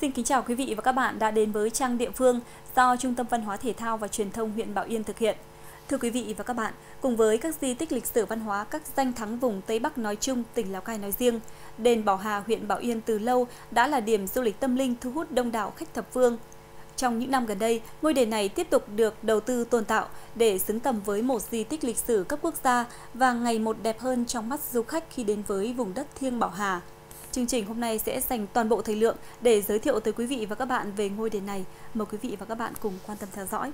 Xin kính chào quý vị và các bạn đã đến với trang địa phương do Trung tâm Văn hóa Thể thao và Truyền thông huyện Bảo Yên thực hiện. Thưa quý vị và các bạn, cùng với các di tích lịch sử văn hóa các danh thắng vùng Tây Bắc nói chung, tỉnh Lào Cai nói riêng, đền Bảo Hà huyện Bảo Yên từ lâu đã là điểm du lịch tâm linh thu hút đông đảo khách thập phương. Trong những năm gần đây, ngôi đền này tiếp tục được đầu tư tôn tạo để xứng tầm với một di tích lịch sử cấp quốc gia và ngày một đẹp hơn trong mắt du khách khi đến với vùng đất thiêng Bảo Hà, Chương trình hôm nay sẽ dành toàn bộ thời lượng để giới thiệu tới quý vị và các bạn về ngôi đền này. Mời quý vị và các bạn cùng quan tâm theo dõi.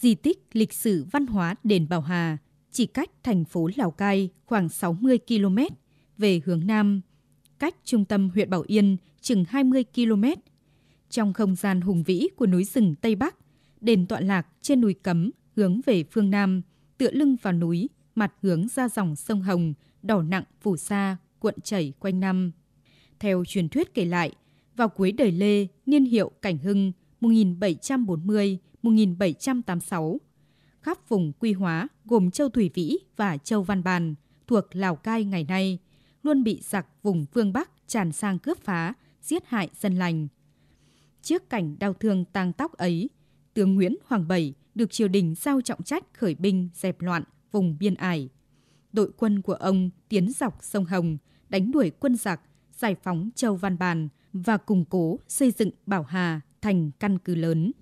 Di tích lịch sử văn hóa đền Bảo Hà chỉ cách thành phố Lào Cai khoảng 60 km về hướng Nam, cách trung tâm huyện Bảo Yên chừng 20 km. Trong không gian hùng vĩ của núi rừng Tây Bắc, đền tọa lạc trên núi Cấm hướng về phương Nam, tựa lưng vào núi mặt hướng ra dòng sông Hồng, đỏ nặng phủ xa cuộn chảy quanh năm. Theo truyền thuyết kể lại, vào cuối đời Lê, niên hiệu Cảnh Hưng 1740-1786, khắp vùng Quy Hóa gồm Châu Thủy Vĩ và Châu Văn Bàn thuộc Lào Cai ngày nay, luôn bị giặc vùng phương Bắc tràn sang cướp phá, giết hại dân lành. Trước cảnh đau thương tang tóc ấy, tướng Nguyễn Hoàng Bảy được triều đình giao trọng trách khởi binh dẹp loạn – vùng biên ải. Đội quân của ông tiến dọc sông Hồng, đánh đuổi quân giặc, giải phóng Châu Văn Bàn và củng cố xây dựng Bảo Hà thành căn cứ lớn.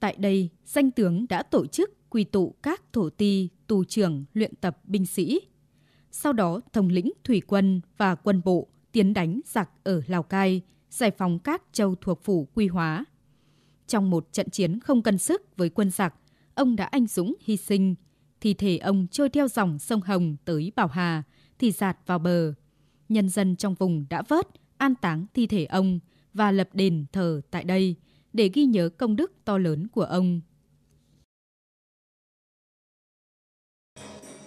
Tại đây, danh tướng đã tổ chức quy tụ các thổ ti, tù trưởng, luyện tập binh sĩ. Sau đó, thống lĩnh thủy quân và quân bộ tiến đánh giặc ở Lào Cai, giải phóng các châu thuộc phủ Quy Hóa. Trong một trận chiến không cân sức với quân giặc, ông đã anh dũng hy sinh, thi thể ông trôi theo dòng sông Hồng tới Bảo Hà, thì giạt vào bờ. Nhân dân trong vùng đã vớt, an táng thi thể ông và lập đền thờ tại đây để ghi nhớ công đức to lớn của ông.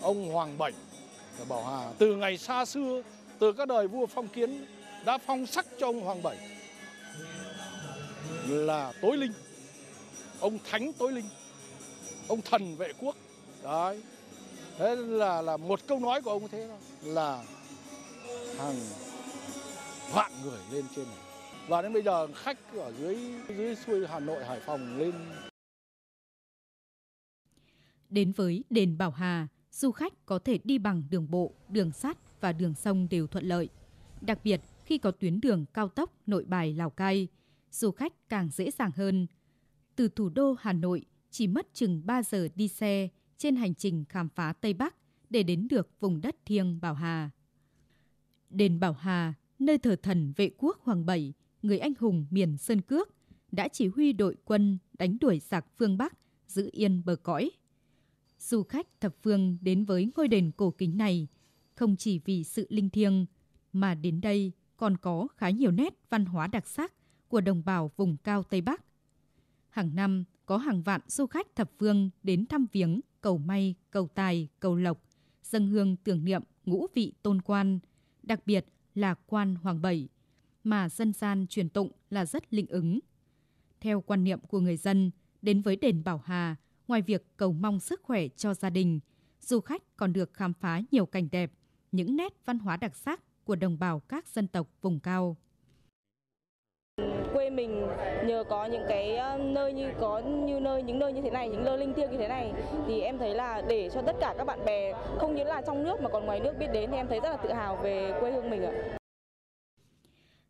Ông Hoàng Bảnh ở Bảo Hà từ ngày xa xưa, từ các đời vua phong kiến đã phong sắc cho ông Hoàng Bảnh là tối linh, ông thánh tối linh, ông thần vệ quốc đấy thế là là một câu nói của ông thế thôi là hàng vạn người lên trên này và đến bây giờ khách ở dưới dưới xuôi Hà Nội Hải Phòng lên đến với đền Bảo Hà du khách có thể đi bằng đường bộ đường sắt và đường sông đều thuận lợi đặc biệt khi có tuyến đường cao tốc Nội Bài Lào Cai du khách càng dễ dàng hơn từ thủ đô Hà Nội chỉ mất chừng 3 giờ đi xe trên hành trình khám phá Tây Bắc để đến được vùng đất thiêng Bảo Hà. Đền Bảo Hà, nơi thờ thần vệ quốc Hoàng Bảy, người anh hùng miền Sơn Cước, đã chỉ huy đội quân đánh đuổi giặc phương Bắc, giữ yên bờ cõi. Du khách thập phương đến với ngôi đền cổ kính này không chỉ vì sự linh thiêng, mà đến đây còn có khá nhiều nét văn hóa đặc sắc của đồng bào vùng cao Tây Bắc. Hàng năm có hàng vạn du khách thập phương đến thăm viếng cầu may, cầu tài, cầu lộc, dân hương tưởng niệm ngũ vị tôn quan, đặc biệt là quan Hoàng Bảy, mà dân gian truyền tụng là rất linh ứng. Theo quan niệm của người dân, đến với đền Bảo Hà, ngoài việc cầu mong sức khỏe cho gia đình, du khách còn được khám phá nhiều cảnh đẹp, những nét văn hóa đặc sắc của đồng bào các dân tộc vùng cao quê mình nhờ có những cái ờ, nơi như có như nơi những nơi như thế này những nơi linh thiêng như thế này thì em thấy là để cho tất cả các bạn bè không những là trong nước mà còn ngoài nước biết đến thì em thấy rất là tự hào về quê hương mình ạ.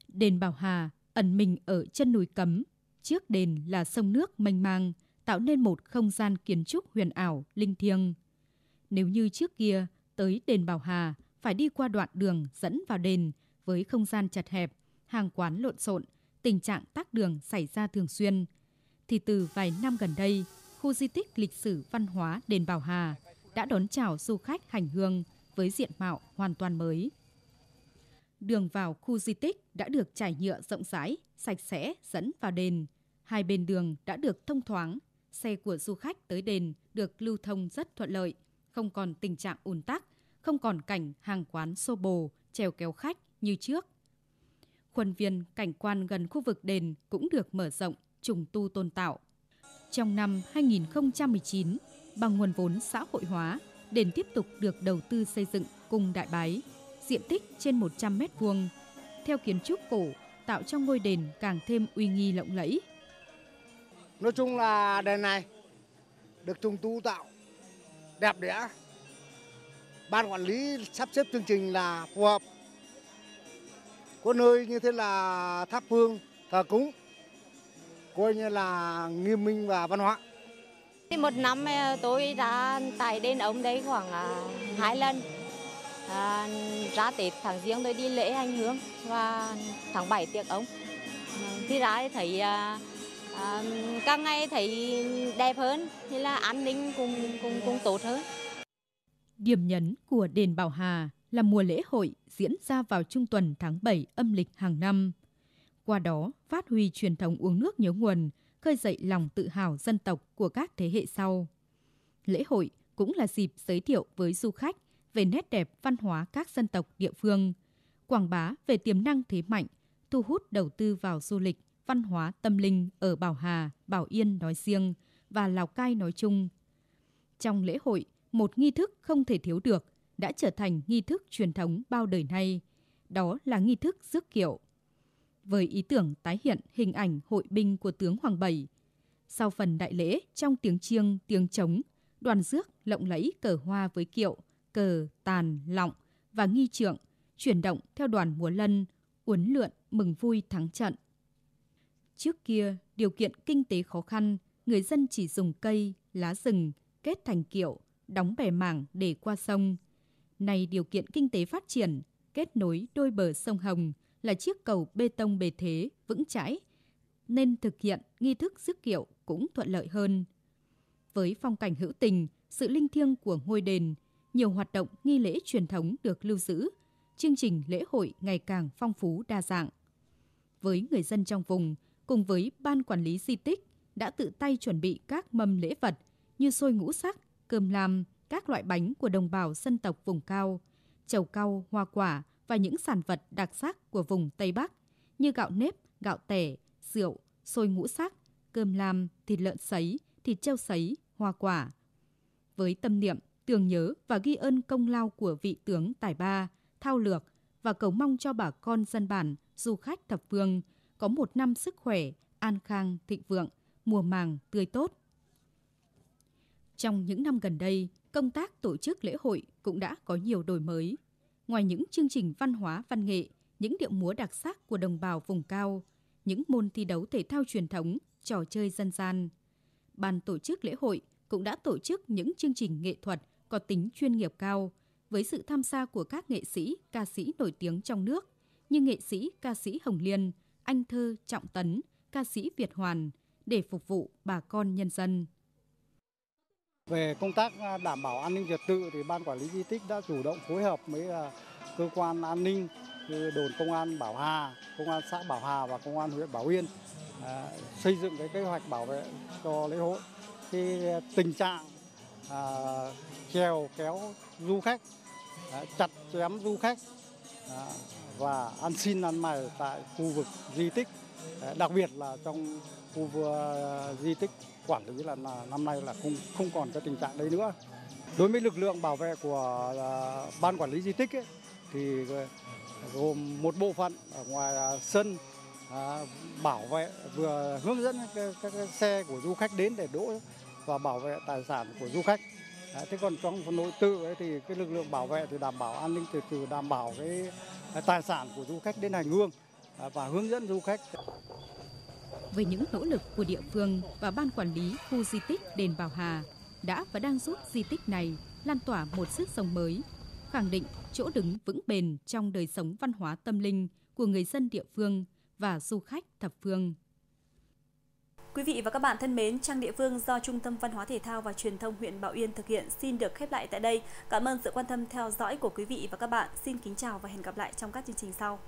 Đền Bảo Hà ẩn mình ở chân núi Cấm, trước đền là sông nước mênh mang, tạo nên một không gian kiến trúc huyền ảo, linh thiêng. Nếu như trước kia tới đền Bảo Hà phải đi qua đoạn đường dẫn vào đền với không gian chật hẹp, hàng quán lộn xộn, tình trạng tắc đường xảy ra thường xuyên, thì từ vài năm gần đây, khu di tích lịch sử văn hóa Đền Bảo Hà đã đón chào du khách hành hương với diện mạo hoàn toàn mới. Đường vào khu di tích đã được trải nhựa rộng rãi, sạch sẽ dẫn vào đền. Hai bên đường đã được thông thoáng, xe của du khách tới đền được lưu thông rất thuận lợi, không còn tình trạng ùn tắc, không còn cảnh hàng quán xô bồ, trèo kéo khách như trước khuôn viên cảnh quan gần khu vực đền cũng được mở rộng, trùng tu tôn tạo. Trong năm 2019, bằng nguồn vốn xã hội hóa, đền tiếp tục được đầu tư xây dựng cung đại bái, diện tích trên 100 mét vuông. Theo kiến trúc cổ, tạo cho ngôi đền càng thêm uy nghi lộng lẫy. Nói chung là đền này được trùng tu tạo đẹp đẽ. Ban quản lý sắp xếp chương trình là phù hợp có nơi như thế là tháp hương thờ cúng coi như là nghiêm minh và văn hóa thì một năm ờ, tôi ra tại đền ông đấy khoảng ờ, hai lần à, ra Tết tháng riêng tôi đi lễ anh hướng và tháng 7 tiệc ông thì ra thấy à, à, càng ngày thấy đẹp hơn thì là an ninh cũng cũng cũng tốt hơn điểm nhấn của đền Bảo Hà là mùa lễ hội diễn ra vào trung tuần tháng 7 âm lịch hàng năm. Qua đó, phát huy truyền thống uống nước nhớ nguồn, khơi dậy lòng tự hào dân tộc của các thế hệ sau. Lễ hội cũng là dịp giới thiệu với du khách về nét đẹp văn hóa các dân tộc địa phương, quảng bá về tiềm năng thế mạnh, thu hút đầu tư vào du lịch, văn hóa tâm linh ở Bảo Hà, Bảo Yên nói riêng và Lào Cai nói chung. Trong lễ hội, một nghi thức không thể thiếu được – đã trở thành nghi thức truyền thống bao đời nay, đó là nghi thức rước kiệu. Với ý tưởng tái hiện hình ảnh hội binh của tướng Hoàng Bảy, sau phần đại lễ trong tiếng chiêng, tiếng trống, đoàn rước lộng lẫy cờ hoa với kiệu, cờ, tàn, lọng và nghi trượng chuyển động theo đoàn múa lân, uốn lượn mừng vui thắng trận. Trước kia, điều kiện kinh tế khó khăn, người dân chỉ dùng cây, lá rừng kết thành kiệu, đóng bè mảng để qua sông. Nay điều kiện kinh tế phát triển, kết nối đôi bờ sông Hồng là chiếc cầu bê tông bề thế, vững chãi, nên thực hiện nghi thức dứt kiệu cũng thuận lợi hơn. Với phong cảnh hữu tình, sự linh thiêng của ngôi đền, nhiều hoạt động nghi lễ truyền thống được lưu giữ, chương trình lễ hội ngày càng phong phú đa dạng. Với người dân trong vùng, cùng với ban quản lý di tích đã tự tay chuẩn bị các mâm lễ vật như xôi ngũ sắc, cơm lam, các loại bánh của đồng bào dân tộc vùng cao, trầu cau, hoa quả và những sản vật đặc sắc của vùng Tây Bắc như gạo nếp, gạo tẻ, rượu, xôi ngũ sắc, cơm lam, thịt lợn sấy, thịt treo sấy, hoa quả. Với tâm niệm tưởng nhớ và ghi ơn công lao của vị tướng Tài Ba, Thao Lược và cầu mong cho bà con dân bản, du khách thập phương có một năm sức khỏe, an khang, thịnh vượng, mùa màng, tươi tốt. Trong những năm gần đây, công tác tổ chức lễ hội cũng đã có nhiều đổi mới. Ngoài những chương trình văn hóa văn nghệ, những điệu múa đặc sắc của đồng bào vùng cao, những môn thi đấu thể thao truyền thống, trò chơi dân gian, ban tổ chức lễ hội cũng đã tổ chức những chương trình nghệ thuật có tính chuyên nghiệp cao với sự tham gia của các nghệ sĩ, ca sĩ nổi tiếng trong nước như nghệ sĩ, ca sĩ Hồng Liên, anh thơ Trọng Tấn, ca sĩ Việt Hoàn để phục vụ bà con nhân dân. Về công tác à, đảm bảo an ninh trật tự thì ban quản lý di tích đã chủ động phối hợp với à, cơ quan an ninh như đồn công an Bảo Hà, công an xã Bảo Hà và công an huyện Bảo Yên à, xây dựng cái kế hoạch bảo vệ cho lễ hội. Cái tình trạng à, trèo kéo du khách, à, chặt chém du khách à, và ăn xin ăn mày tại khu vực di tích, à, đặc biệt là trong khu vực à, di tích quản lý là, là năm nay là không không còn cái tình trạng đấy nữa. Đối với lực lượng bảo vệ của à, ban quản lý di tích ấy, thì à, gồm một bộ phận ở ngoài sân à, bảo vệ vừa hướng dẫn các, xe của du khách đến để đỗ và bảo vệ tài sản của du khách. thế còn trong nội tự ấy thì cái lực lượng bảo vệ thì đảm bảo an ninh trật tự, đảm bảo cái tài sản của du khách đến hành hương và hướng dẫn du khách về những nỗ lực của địa phương và ban quản lý khu di tích đền Bảo Hà đã và đang giúp di tích này lan tỏa một sức sống mới, khẳng định chỗ đứng vững bền trong đời sống văn hóa tâm linh của người dân địa phương và du khách thập phương. Quý vị và các bạn thân mến, trang địa phương do Trung tâm Văn hóa Thể thao và Truyền thông huyện Bảo Yên thực hiện xin được khép lại tại đây. Cảm ơn sự quan tâm theo dõi của quý vị và các bạn. Xin kính chào và hẹn gặp lại trong các chương trình sau.